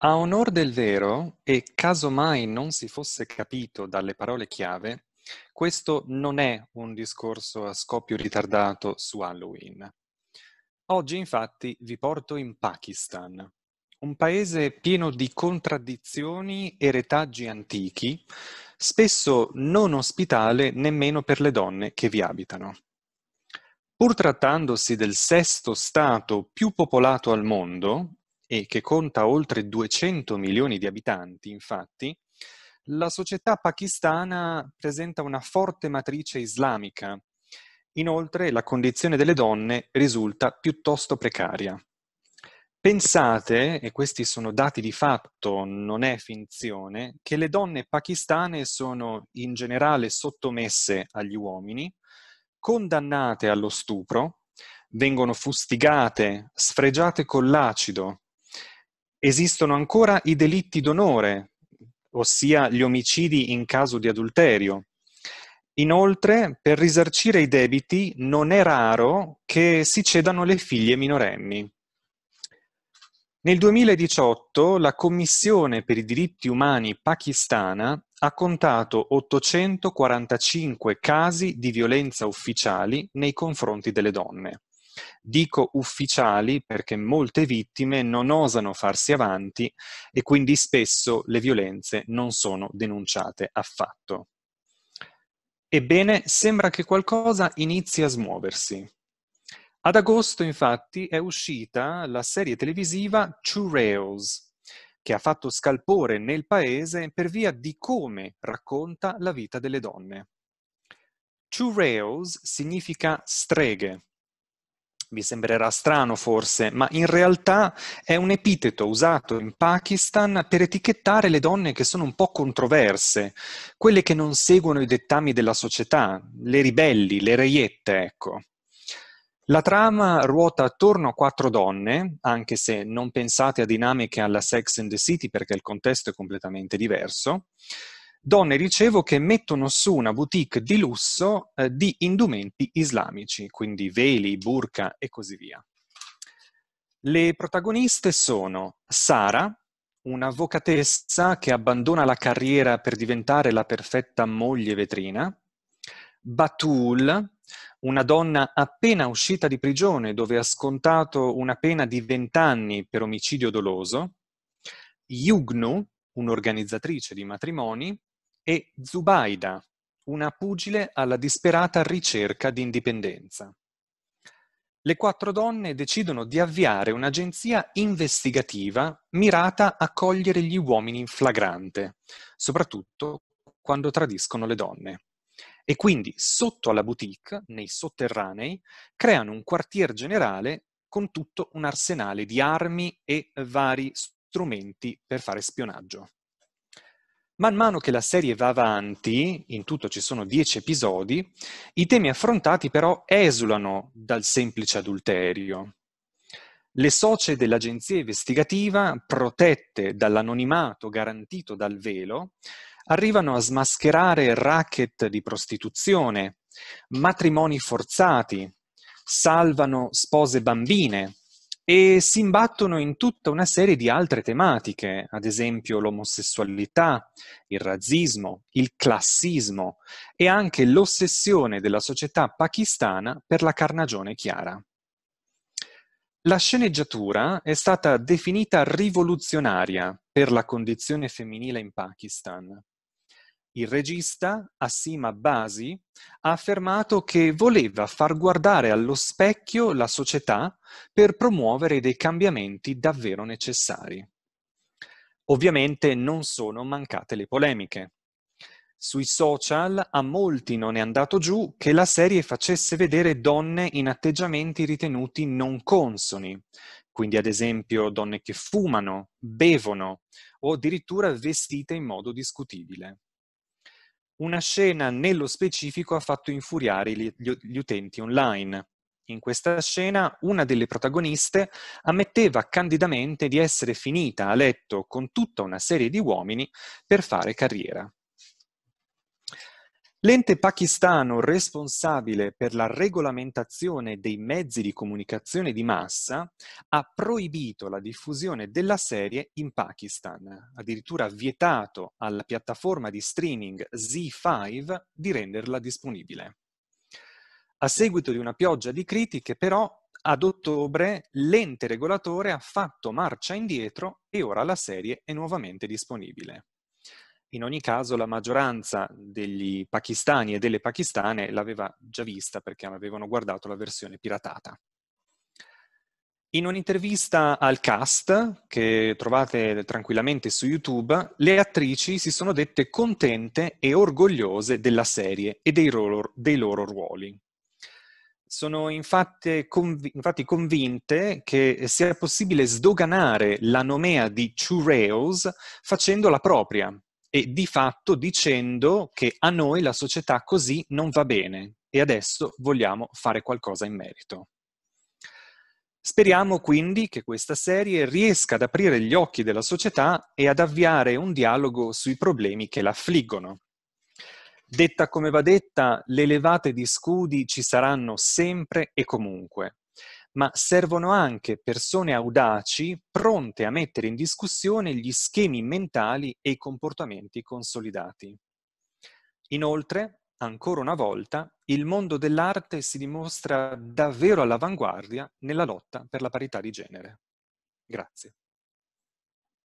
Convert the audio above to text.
A onor del vero, e casomai non si fosse capito dalle parole chiave, questo non è un discorso a scoppio ritardato su Halloween. Oggi infatti vi porto in Pakistan, un paese pieno di contraddizioni e retaggi antichi, spesso non ospitale nemmeno per le donne che vi abitano. Pur trattandosi del sesto stato più popolato al mondo, e che conta oltre 200 milioni di abitanti, infatti, la società pakistana presenta una forte matrice islamica. Inoltre la condizione delle donne risulta piuttosto precaria. Pensate, e questi sono dati di fatto, non è finzione, che le donne pakistane sono in generale sottomesse agli uomini, condannate allo stupro, vengono fustigate, sfregiate con l'acido, Esistono ancora i delitti d'onore, ossia gli omicidi in caso di adulterio. Inoltre, per risarcire i debiti non è raro che si cedano le figlie minorenni. Nel 2018 la Commissione per i diritti umani pakistana ha contato 845 casi di violenza ufficiali nei confronti delle donne. Dico ufficiali perché molte vittime non osano farsi avanti e quindi spesso le violenze non sono denunciate affatto. Ebbene, sembra che qualcosa inizi a smuoversi. Ad agosto, infatti, è uscita la serie televisiva Two Rails, che ha fatto scalpore nel paese per via di come racconta la vita delle donne. Two Rails significa streghe vi sembrerà strano forse, ma in realtà è un epiteto usato in Pakistan per etichettare le donne che sono un po' controverse, quelle che non seguono i dettami della società, le ribelli, le reiette, ecco. La trama ruota attorno a quattro donne, anche se non pensate a dinamiche alla Sex and the City perché il contesto è completamente diverso, donne ricevo che mettono su una boutique di lusso eh, di indumenti islamici, quindi veli, burka e così via. Le protagoniste sono Sara, un'avvocatessa che abbandona la carriera per diventare la perfetta moglie vetrina, Batul, una donna appena uscita di prigione dove ha scontato una pena di 20 anni per omicidio doloso, Yugnu, un'organizzatrice di matrimoni, e Zubaida, una pugile alla disperata ricerca di indipendenza. Le quattro donne decidono di avviare un'agenzia investigativa mirata a cogliere gli uomini in flagrante, soprattutto quando tradiscono le donne. E quindi sotto alla boutique, nei sotterranei, creano un quartier generale con tutto un arsenale di armi e vari strumenti per fare spionaggio. Man mano che la serie va avanti, in tutto ci sono dieci episodi, i temi affrontati però esulano dal semplice adulterio. Le socie dell'agenzia investigativa, protette dall'anonimato garantito dal velo, arrivano a smascherare racket di prostituzione, matrimoni forzati, salvano spose bambine, e si imbattono in tutta una serie di altre tematiche, ad esempio l'omosessualità, il razzismo, il classismo e anche l'ossessione della società pakistana per la carnagione chiara. La sceneggiatura è stata definita rivoluzionaria per la condizione femminile in Pakistan il regista Assima Basi ha affermato che voleva far guardare allo specchio la società per promuovere dei cambiamenti davvero necessari. Ovviamente non sono mancate le polemiche. Sui social a molti non è andato giù che la serie facesse vedere donne in atteggiamenti ritenuti non consoni, quindi ad esempio donne che fumano, bevono o addirittura vestite in modo discutibile una scena nello specifico ha fatto infuriare gli, gli utenti online. In questa scena una delle protagoniste ammetteva candidamente di essere finita a letto con tutta una serie di uomini per fare carriera. L'ente pakistano responsabile per la regolamentazione dei mezzi di comunicazione di massa ha proibito la diffusione della serie in Pakistan, addirittura vietato alla piattaforma di streaming Z5 di renderla disponibile. A seguito di una pioggia di critiche, però, ad ottobre l'ente regolatore ha fatto marcia indietro e ora la serie è nuovamente disponibile. In ogni caso la maggioranza degli pakistani e delle pakistane l'aveva già vista perché avevano guardato la versione piratata. In un'intervista al cast, che trovate tranquillamente su YouTube, le attrici si sono dette contente e orgogliose della serie e dei loro, dei loro ruoli. Sono infatti, conv- infatti, convinte che sia possibile sdoganare la nomea di Churreos facendola propria, e di fatto dicendo che a noi la società così non va bene e adesso vogliamo fare qualcosa in merito. Speriamo quindi che questa serie riesca ad aprire gli occhi della società e ad avviare un dialogo sui problemi che l'affliggono. Detta come va detta, le levate di scudi ci saranno sempre e comunque, ma servono anche persone audaci pronte a mettere in discussione gli schemi mentali e i comportamenti consolidati. Inoltre, ancora una volta, il mondo dell'arte si dimostra davvero all'avanguardia nella lotta per la parità di genere. Grazie.